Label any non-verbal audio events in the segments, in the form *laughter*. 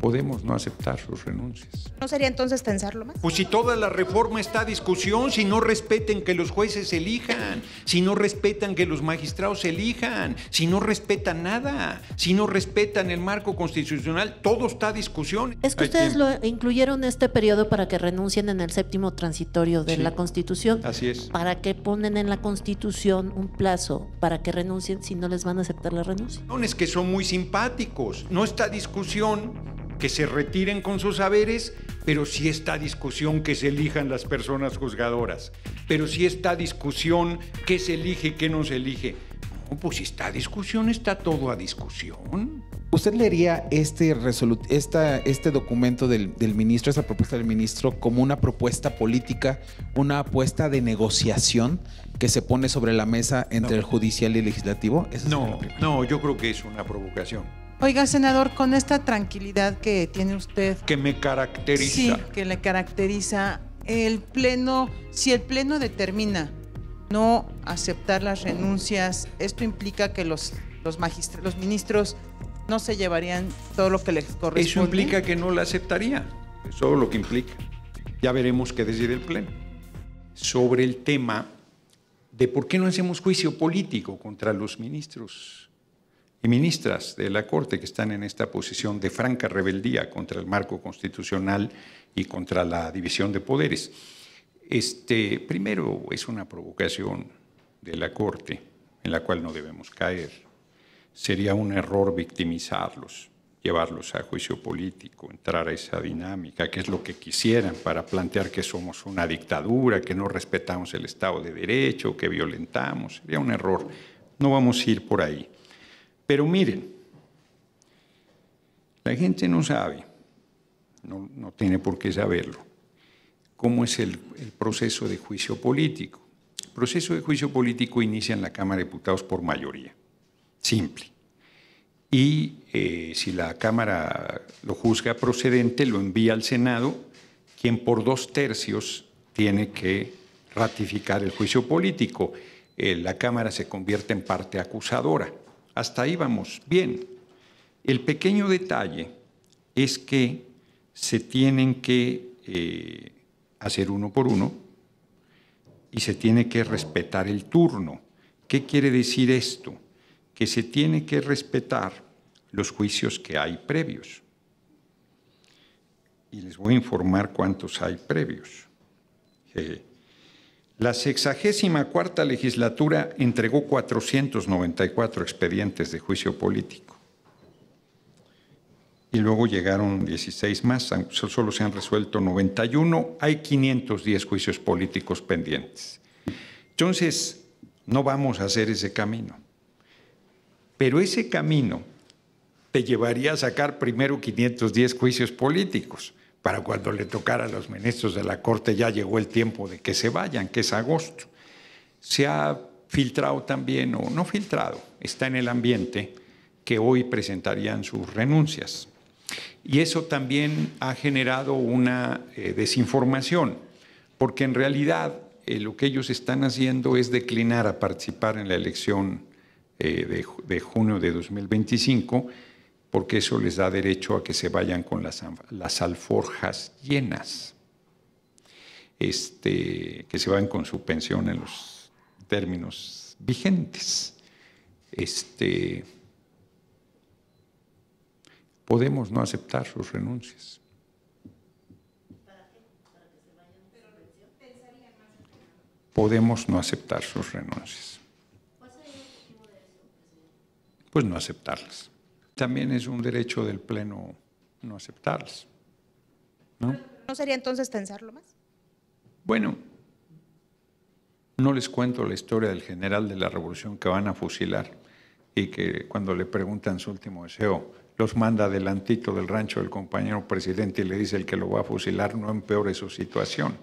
podemos no aceptar sus renuncias. ¿No sería entonces pensarlo más? Pues si toda la reforma está a discusión, si no respeten que los jueces elijan, si no respetan que los magistrados elijan, si no respetan nada, si no respetan el marco constitucional, todo está a discusión. Es que ustedes lo incluyeron este periodo para que renuncien en el séptimo transitorio de la Constitución. Así es. Para qué ponen en la Constitución un plazo para que renuncien si no les van a aceptar la renuncia. No, es que son muy simpáticos. No está discusión que se retiren con sus saberes, pero si está discusión que se elijan las personas juzgadoras, pero si está discusión que se elige y qué no se elige. No, pues si está discusión, está todo a discusión. ¿Usted leería este, esta, este documento del, ministro, esta propuesta del ministro, como una propuesta política, una apuesta de negociación que se pone sobre la mesa entre el judicial y el legislativo? no, no, yo creo que es una provocación. Oiga, senador, con esta tranquilidad que tiene usted. Que me caracteriza. Sí, que le caracteriza el Pleno. Si el Pleno determina no aceptar las renuncias, esto implica que los, los, los ministros no se llevarían todo lo que les corresponde. Eso implica que no la aceptaría. Eso es lo que implica. Ya veremos qué decide el Pleno. Sobre el tema de por qué no hacemos juicio político contra los ministros y ministras de la Corte que están en esta posición de franca rebeldía contra el marco constitucional y contra la división de poderes. Este, primero, es una provocación de la Corte en la cual no debemos caer. Sería un error victimizarlos, llevarlos a juicio político, entrar a esa dinámica, que es lo que quisieran para plantear que somos una dictadura, que no respetamos el Estado de Derecho, que violentamos. Sería un error. No vamos a ir por ahí. Pero miren, la gente no sabe, no, tiene por qué saberlo, cómo es el, proceso de juicio político. El proceso de juicio político inicia en la Cámara de Diputados por mayoría, simple. Y eh, si la Cámara lo juzga procedente, lo envía al Senado, quien por dos tercios tiene que ratificar el juicio político. Eh, la Cámara se convierte en parte acusadora. Hasta ahí vamos. Bien, el pequeño detalle es que se tienen que eh, hacer uno por uno y se tiene que respetar el turno. ¿Qué quiere decir esto? Que se tiene que respetar los juicios que hay previos. Y les voy a informar cuántos hay previos. Eh, la sexagésima cuarta legislatura entregó 494 expedientes de juicio político. Y luego llegaron 16 más, solo se han resuelto 91, hay 510 juicios políticos pendientes. Entonces, no vamos a hacer ese camino. Pero ese camino te llevaría a sacar primero 510 juicios políticos para cuando le tocara a los ministros de la Corte ya llegó el tiempo de que se vayan, que es agosto. Se ha filtrado también, o no filtrado, está en el ambiente que hoy presentarían sus renuncias. Y eso también ha generado una eh, desinformación, porque en realidad eh, lo que ellos están haciendo es declinar a participar en la elección eh, de, de junio de 2025 porque eso les da derecho a que se vayan con las, las alforjas llenas, este, que se vayan con su pensión en los términos vigentes. Este, podemos no aceptar sus renuncias. Podemos no aceptar sus renuncias. Pues no aceptarlas también es un derecho del Pleno no aceptarlas. ¿no? sería entonces tensarlo más? Bueno, no les cuento la historia del general de la revolución que van a fusilar y que cuando le preguntan su último deseo, los manda adelantito del rancho del compañero presidente y le dice el que lo va a fusilar no empeore su situación.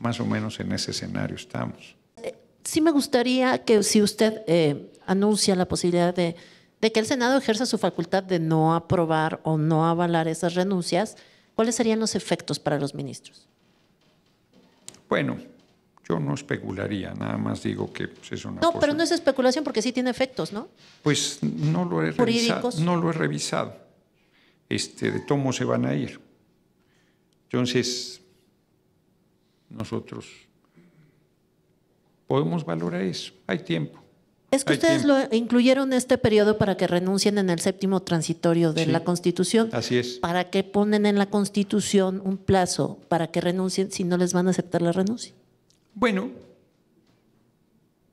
Más o menos en ese escenario estamos. Eh, sí me gustaría que si usted eh, anuncia la posibilidad de de que el Senado ejerza su facultad de no aprobar o no avalar esas renuncias, ¿cuáles serían los efectos para los ministros? Bueno, yo no especularía, nada más digo que pues, es una. No, pero no es especulación porque sí tiene efectos, ¿no? Pues no lo he revisado. No lo he revisado. Este, de cómo se van a ir. Entonces, nosotros podemos valorar eso. Hay tiempo. Es que ustedes lo incluyeron este periodo para que renuncien en el séptimo transitorio de la Constitución. Así es. ¿Para qué ponen en la Constitución un plazo para que renuncien si no les van a aceptar la renuncia? Bueno,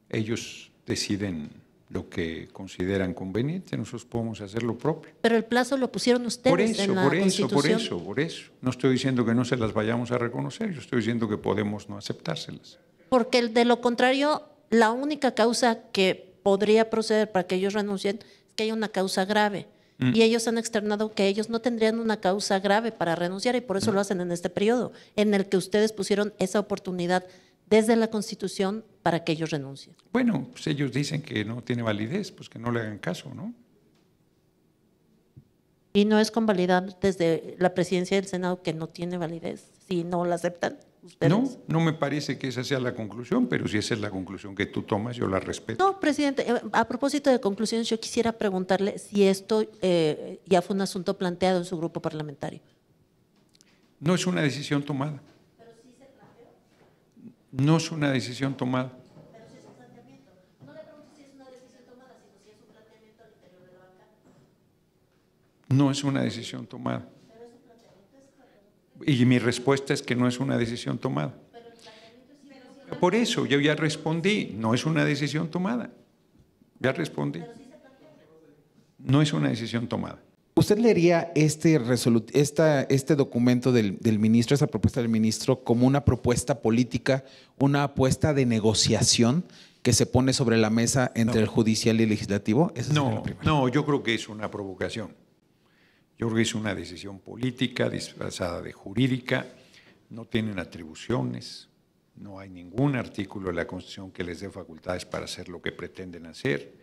ellos deciden lo que consideran conveniente, nosotros podemos hacer lo propio. Pero el plazo lo pusieron ustedes por eso, en la por eso, Por eso, por eso. No estoy diciendo que no se las vayamos a reconocer, yo estoy diciendo que podemos no aceptárselas. Porque de lo contrario, la única causa que podría proceder para que ellos renuncien es que hay una causa grave. Mm. Y ellos han externado que ellos no tendrían una causa grave para renunciar y por eso mm. lo hacen en este periodo, en el que ustedes pusieron esa oportunidad desde la Constitución para que ellos renuncien. Bueno, pues ellos dicen que no tiene validez, pues que no le hagan caso, ¿no? Y no es convalidar desde la presidencia del Senado que no tiene validez, si no la aceptan. Ustedes. No, no me parece que esa sea la conclusión, pero si esa es la conclusión que tú tomas, yo la respeto. No, presidente, eh, a propósito de conclusiones, yo quisiera preguntarle si esto eh, ya fue un asunto planteado en su grupo parlamentario. No es una decisión tomada. ¿Pero sí se planteó? No es una decisión tomada. No es una decisión tomada. Y mi respuesta es que no es una decisión tomada. Por eso yo ya respondí, no es una decisión tomada. Ya respondí. No es una decisión tomada. ¿Usted leería este, esta, este documento del, ministro, esa propuesta del ministro, como una propuesta política, una apuesta de negociación que se pone sobre la mesa entre el judicial y el legislativo? no, no, yo creo que es una provocación. Yo creo que es una decisión política disfrazada de jurídica, no tienen atribuciones, no hay ningún artículo de la Constitución que les dé facultades para hacer lo que pretenden hacer.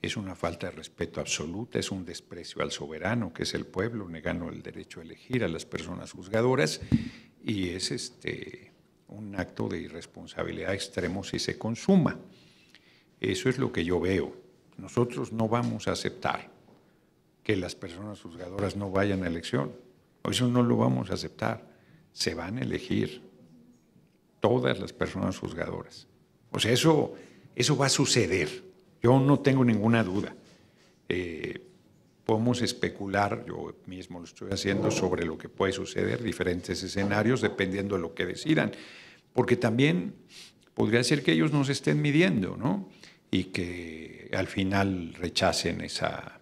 Es una falta de respeto absoluta, es un desprecio al soberano, que es el pueblo, negando el derecho a elegir a las personas juzgadoras, y es este, un acto de irresponsabilidad extremo si se consuma. Eso es lo que yo veo. Nosotros no vamos a aceptar que las personas juzgadoras no vayan a elección. Eso no lo vamos a aceptar. Se van a elegir todas las personas juzgadoras. O sea, eso, eso va a suceder. Yo no tengo ninguna duda. Eh, podemos especular, yo mismo lo estoy haciendo, sobre lo que puede suceder, diferentes escenarios, dependiendo de lo que decidan. Porque también podría ser que ellos nos estén midiendo, ¿no? Y que al final rechacen esa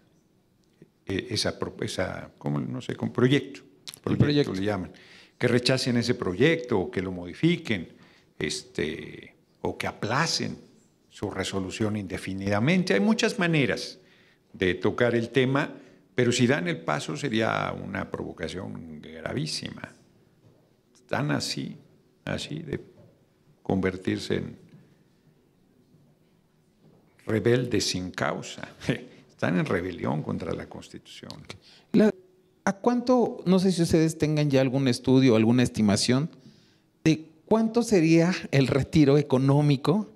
eh, esa, esa ¿cómo, no sé, con proyecto, por proyecto, le llaman, que rechacen ese proyecto o que lo modifiquen, este, o que aplacen su resolución indefinidamente. Hay muchas maneras de tocar el tema, pero si dan el paso sería una provocación gravísima. Están así, así de convertirse en rebeldes sin causa. *laughs* Están en rebelión contra la Constitución. ¿A cuánto, no sé si ustedes tengan ya algún estudio, alguna estimación, de cuánto sería el retiro económico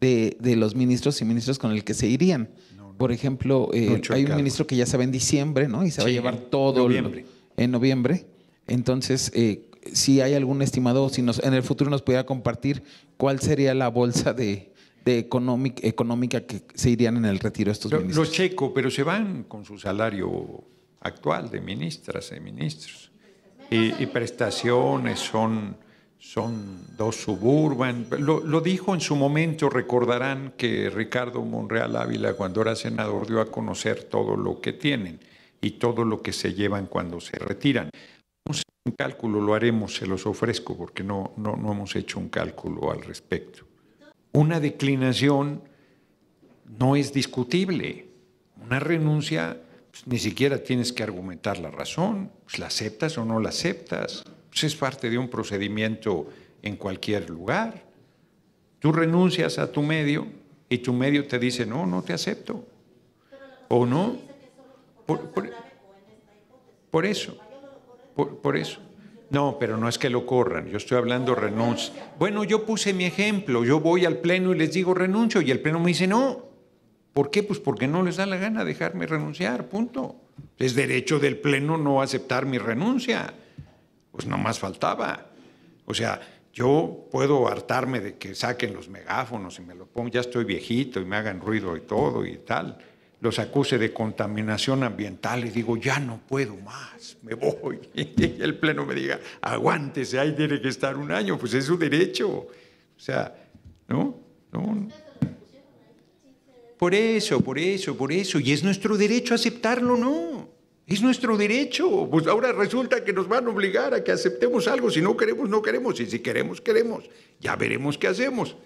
de, los ministros y ministros con el que se irían? Por ejemplo, eh, hay un ministro que ya se va en diciembre, ¿no? Y se va a llevar todo noviembre. en noviembre. Entonces, eh, si hay algún estimado, si nos, en el futuro nos pudiera compartir cuál sería la bolsa de, económica que se irían en el retiro estos ministros? Los checo, pero se van con su salario actual de ministras y ministros. Y, prestaciones son, son dos suburban. Lo, lo, dijo en su momento, recordarán que Ricardo Monreal Ávila, cuando era senador, dio a conocer todo lo que tienen y todo lo que se llevan cuando se retiran. Un cálculo lo haremos, se los ofrezco, porque no, no, no hemos hecho un cálculo al respecto una declinación no es discutible. Una renuncia pues, ni siquiera tienes que argumentar la razón, pues, la aceptas o no la aceptas. Pues, es parte de un procedimiento en cualquier lugar. Tú renuncias a tu medio y tu medio te dice, no, no te acepto. ¿O no? Por, eso, por eso. No, pero no es que lo corran, yo estoy hablando renuncia. Bueno, yo puse mi ejemplo, yo voy al pleno y les digo renuncio y el pleno me dice no. ¿Por qué? Pues porque no les da la gana dejarme renunciar, punto. Es derecho del pleno no aceptar mi renuncia. Pues no más faltaba. O sea, yo puedo hartarme de que saquen los megáfonos y me lo pongan, ya estoy viejito y me hagan ruido y todo y tal los acuse de contaminación ambiental y digo, ya no puedo más, me voy. *laughs* Y el Pleno me diga, aguántese, ahí tiene que estar un año, pues es su derecho. O sea, ¿no? no. Por eso, por eso, por eso. Y es nuestro derecho aceptarlo, ¿no? Es nuestro derecho. Pues ahora resulta que nos van a obligar a que aceptemos algo. Si no queremos, no queremos. Y si queremos, queremos. Ya veremos qué hacemos.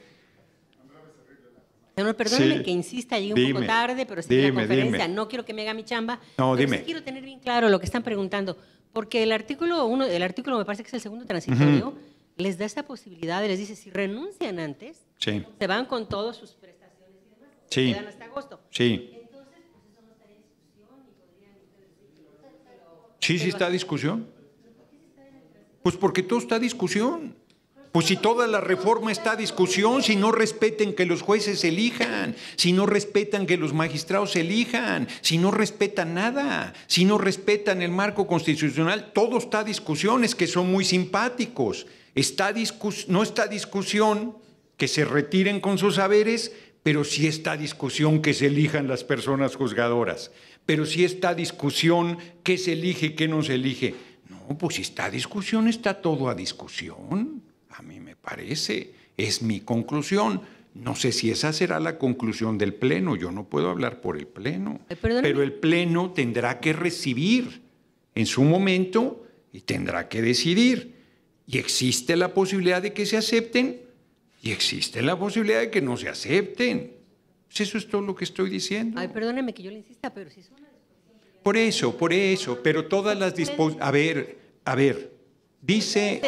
Señor, perdóneme que insista, llegué un poco tarde, pero en la conferencia, no quiero que me haga mi chamba. No, dime. quiero tener bien claro lo que están preguntando, porque el artículo 1 el artículo me parece que es el segundo transitorio, les da esta posibilidad, les dice si renuncian antes, se van con todas sus prestaciones y demás, sí. quedan hasta agosto. Sí. Entonces, pues eso no en discusión y podrían Sí, sí está discusión. Pues porque todo está discusión. Pues si toda la reforma está a discusión, si no respeten que los jueces elijan, si no respetan que los magistrados elijan, si no respetan nada, si no respetan el marco constitucional, todo está a es que son muy simpáticos. Está no está discusión que se retiren con sus saberes, pero sí está discusión que se elijan las personas juzgadoras, pero sí está discusión que se elige, que no se elige. No, pues si está discusión, está todo a discusión. A mí me parece, es mi conclusión. No sé si esa será la conclusión del Pleno, yo no puedo hablar por el Pleno, pero el Pleno tendrá que recibir en su momento y tendrá que decidir. Y existe la posibilidad de que se acepten y existe la posibilidad de que no se acepten. Pues eso es todo lo que estoy diciendo. Ay, perdóneme que yo le insista, pero si son... Por eso, por eso, pero todas pues las disposiciones... A ver, a ver, Dice,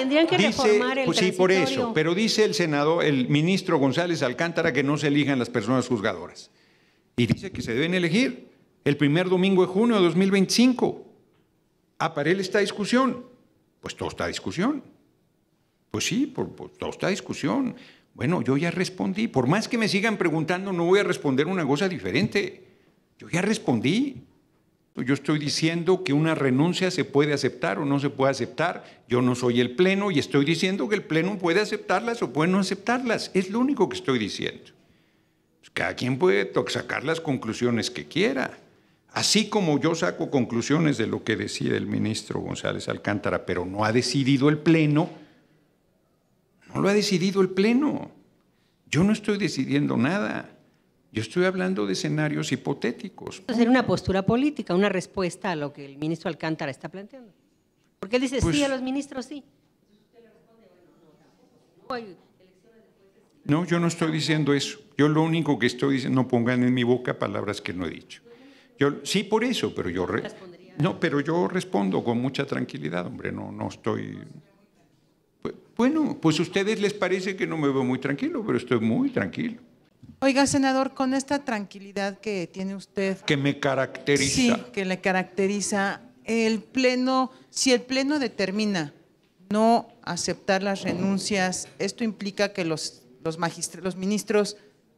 pues sí, por eso, pero dice el senador, el ministro González Alcántara que no se elijan las personas juzgadoras. Y dice que se deben elegir el primer domingo de junio de 2025. Aparece esta discusión. Pues todo está discusión. Pues sí, por, está discusión. Bueno, yo ya respondí. Por más que me sigan preguntando, no voy a responder una cosa diferente. Yo ya respondí. Yo estoy diciendo que una renuncia se puede aceptar o no se puede aceptar. Yo no soy el Pleno y estoy diciendo que el Pleno puede aceptarlas o puede no aceptarlas. Es lo único que estoy diciendo. Pues, cada quien puede sacar las conclusiones que quiera. Así como yo saco conclusiones de lo que decide el ministro González Alcántara, pero no ha decidido el Pleno, no lo ha decidido el Pleno. Yo no estoy decidiendo nada. Yo estoy hablando de escenarios hipotéticos. hacer una postura política, una respuesta a lo que el ministro Alcántara está planteando. Porque él dice sí pues a los ministros, sí. No, yo no estoy diciendo eso. Yo lo único que estoy diciendo, no pongan en mi boca palabras que no he dicho. Yo, sí, por eso, pero yo, no, pero yo respondo con mucha tranquilidad, hombre, no, no estoy... Bueno, pues a ustedes les parece que no me veo muy tranquilo, pero estoy muy tranquilo. Oiga, senador, con esta tranquilidad que tiene usted. Que me caracteriza. Sí, que le caracteriza. El Pleno, si el Pleno determina no aceptar las renuncias, esto implica que los, los, los ministros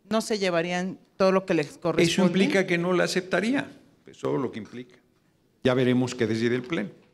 no se llevarían todo lo que les corresponde. Eso implica que no la aceptaría. Eso es pues, lo que implica. Ya veremos qué decide el Pleno.